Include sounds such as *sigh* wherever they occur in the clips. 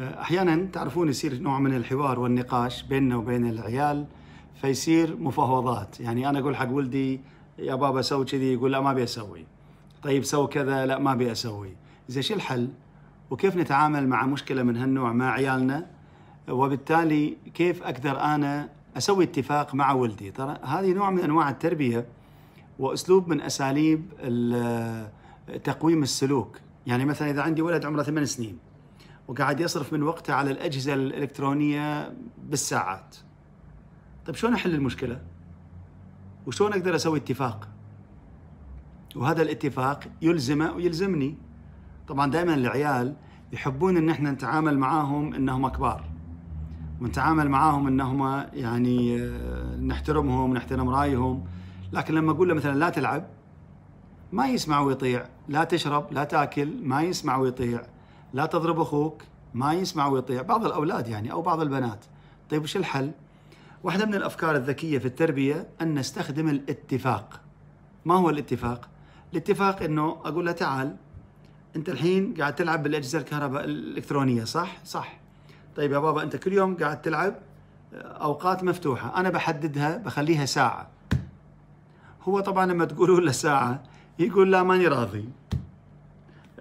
آه، احيانا تعرفون يصير نوع من الحوار والنقاش بيننا وبين العيال فيصير مفاوضات يعني انا اقول حق ولدي يا بابا سوي كذي يقول لا ما ابي اسوي طيب سوي كذا لا ما ابي اسوي زين شو الحل وكيف نتعامل مع مشكله من هالنوع مع عيالنا وبالتالي كيف اقدر انا اسوي اتفاق مع ولدي ترى هذه نوع من انواع التربيه واسلوب من اساليب تقويم السلوك يعني مثلا اذا عندي ولد عمره ثمان سنين وقاعد يصرف من وقته على الاجهزه الالكترونيه بالساعات. طيب شلون احل المشكله؟ وشلون اقدر اسوي اتفاق؟ وهذا الاتفاق يلزمه ويلزمني. طبعا دائما العيال يحبون ان احنا نتعامل معاهم انهم كبار. ونتعامل معاهم انهم يعني آه، نحترمهم نحترم رايهم لكن لما اقول له مثلا لا تلعب ما يسمع ويطيع لا تشرب لا تاكل ما يسمع ويطيع لا تضرب اخوك ما يسمع ويطيع بعض الاولاد يعني او بعض البنات طيب وش الحل واحده من الافكار الذكيه في التربيه ان نستخدم الاتفاق ما هو الاتفاق الاتفاق انه اقول له تعال انت الحين قاعد تلعب بالاجهزه الكهرباء الالكترونيه صح صح طيب يا بابا انت كل يوم قاعد تلعب آه، اوقات مفتوحه انا بحددها بخليها ساعه هو طبعا لما تقولوا له ساعه يقول لا ماني راضي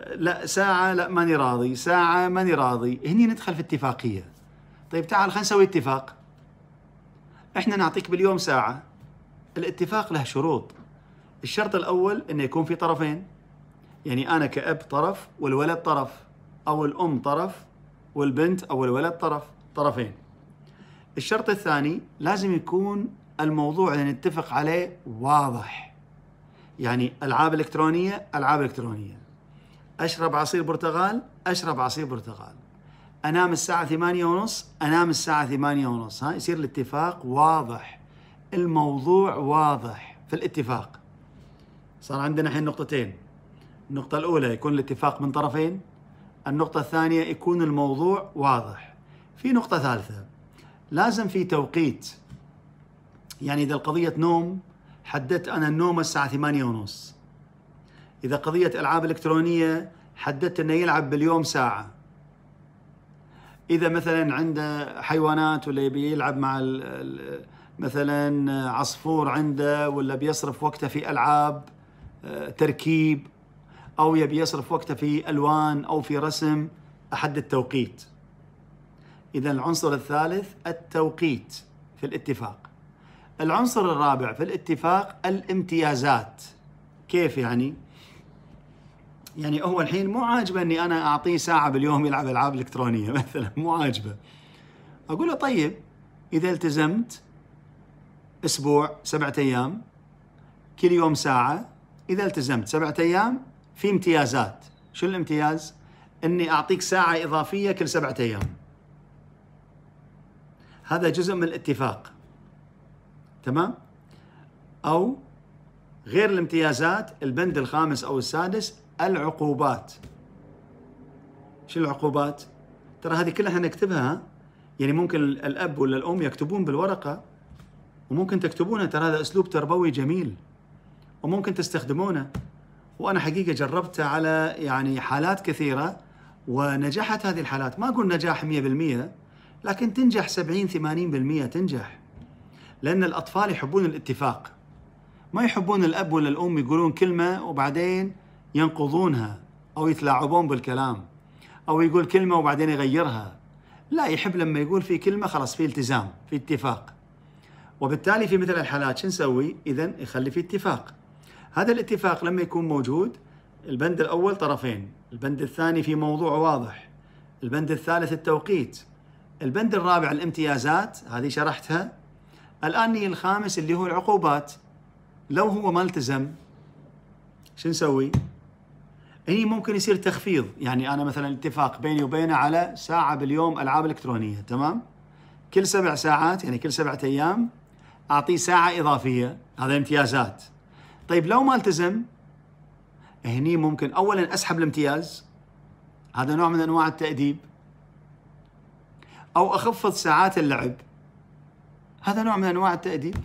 لا ساعة لا ماني راضي ساعة ماني راضي هني ندخل في اتفاقية طيب تعال خلينا نسوي اتفاق احنا نعطيك باليوم ساعة الاتفاق له شروط الشرط الأول أنه يكون في طرفين يعني أنا كأب طرف والولد طرف أو الأم طرف والبنت أو الولد طرف طرفين الشرط الثاني لازم يكون الموضوع اللي نتفق عليه واضح يعني ألعاب إلكترونية ألعاب إلكترونية أشرب عصير برتقال أشرب عصير برتقال أنام الساعة ثمانية ونص أنام الساعة ثمانية ونص ها يصير الاتفاق واضح الموضوع واضح في الاتفاق صار عندنا الحين نقطتين النقطة الأولى يكون الاتفاق من طرفين النقطة الثانية يكون الموضوع واضح في نقطة ثالثة لازم في توقيت يعني إذا القضية نوم حددت أنا النوم الساعة ثمانية ونص إذا قضية ألعاب إلكترونية حددت أنه يلعب باليوم ساعة إذا مثلا عنده حيوانات ولا يبي يلعب مع مثلا عصفور عنده ولا بيصرف وقته في ألعاب آه، تركيب أو يبي يصرف وقته في ألوان أو في رسم أحد التوقيت إذا العنصر الثالث التوقيت في الاتفاق العنصر الرابع في الاتفاق الامتيازات كيف يعني؟ يعني هو الحين مو عاجبه اني انا اعطيه ساعه باليوم يلعب العاب الكترونيه *laughs* مثلا مو عاجبه اقول له طيب اذا التزمت اسبوع سبعة ايام كل يوم ساعه اذا التزمت سبعة ايام في امتيازات شو الامتياز اني اعطيك ساعه اضافيه كل سبعة ايام هذا جزء من الاتفاق تمام او غير الامتيازات البند الخامس او السادس العقوبات شو العقوبات؟ ترى هذه كلها احنا نكتبها يعني ممكن الاب ولا الام يكتبون بالورقه وممكن تكتبونها ترى هذا اسلوب تربوي جميل وممكن تستخدمونه وانا حقيقه جربته على يعني حالات كثيره ونجحت هذه الحالات ما اقول نجاح 100% لكن تنجح 70 80% تنجح لان الاطفال يحبون الاتفاق ما يحبون الاب ولا الام يقولون كلمه وبعدين ينقضونها أو يتلاعبون بالكلام أو يقول كلمة وبعدين يغيرها لا يحب لما يقول في كلمة خلاص في التزام في اتفاق وبالتالي في مثل الحالات شو نسوي إذا يخلي في اتفاق هذا الاتفاق لما يكون موجود البند الأول طرفين البند الثاني في موضوع واضح البند الثالث التوقيت البند الرابع الامتيازات هذه شرحتها الآن الخامس اللي هو العقوبات لو هو ما التزم شو نسوي؟ هي ممكن يصير تخفيض يعني انا مثلا اتفاق بيني وبينه على ساعه باليوم العاب الكترونيه تمام كل سبع ساعات يعني كل سبعة ايام اعطيه ساعه اضافيه هذا امتيازات طيب لو ما التزم هني ممكن اولا اسحب الامتياز هذا نوع من انواع التاديب او اخفض ساعات اللعب هذا نوع من انواع التاديب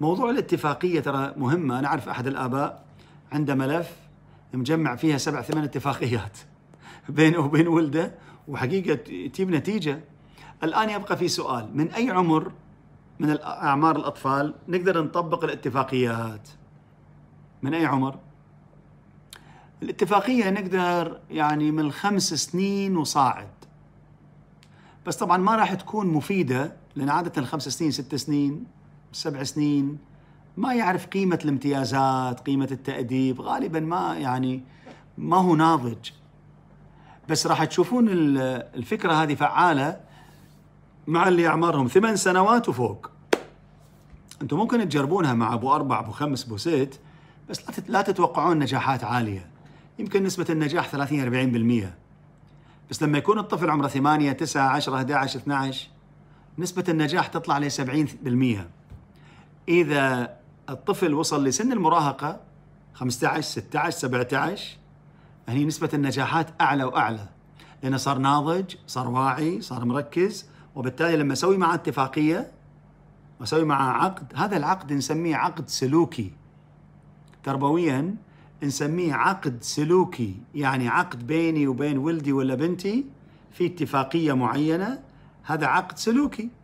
موضوع الاتفاقيه ترى مهمه انا اعرف احد الاباء عنده ملف مجمع فيها سبع ثمان اتفاقيات بينه وبين ولده وحقيقه تجيب نتيجه الان يبقى في سؤال من اي عمر من اعمار الاطفال نقدر نطبق الاتفاقيات من اي عمر الاتفاقيه نقدر يعني من خمس سنين وصاعد بس طبعا ما راح تكون مفيده لان عاده الخمس سنين ست سنين سبع سنين ما يعرف قيمة الامتيازات قيمة التأديب غالبا ما يعني ما هو ناضج بس راح تشوفون الفكرة هذه فعالة مع اللي أعمارهم ثمان سنوات وفوق أنتم ممكن تجربونها مع أبو أربع أبو خمس أبو ست بس لا تتوقعون نجاحات عالية يمكن نسبة النجاح 30 40% بس لما يكون الطفل عمره 8 9 10 11 12 نسبة النجاح تطلع ل 70% إذا الطفل وصل لسن المراهقة 15 16 17 هني نسبة النجاحات أعلى وأعلى لأنه صار ناضج صار واعي صار مركز وبالتالي لما أسوي معه اتفاقية وأسوي معه عقد هذا العقد نسميه عقد سلوكي تربويا نسميه عقد سلوكي يعني عقد بيني وبين ولدي ولا بنتي في اتفاقية معينة هذا عقد سلوكي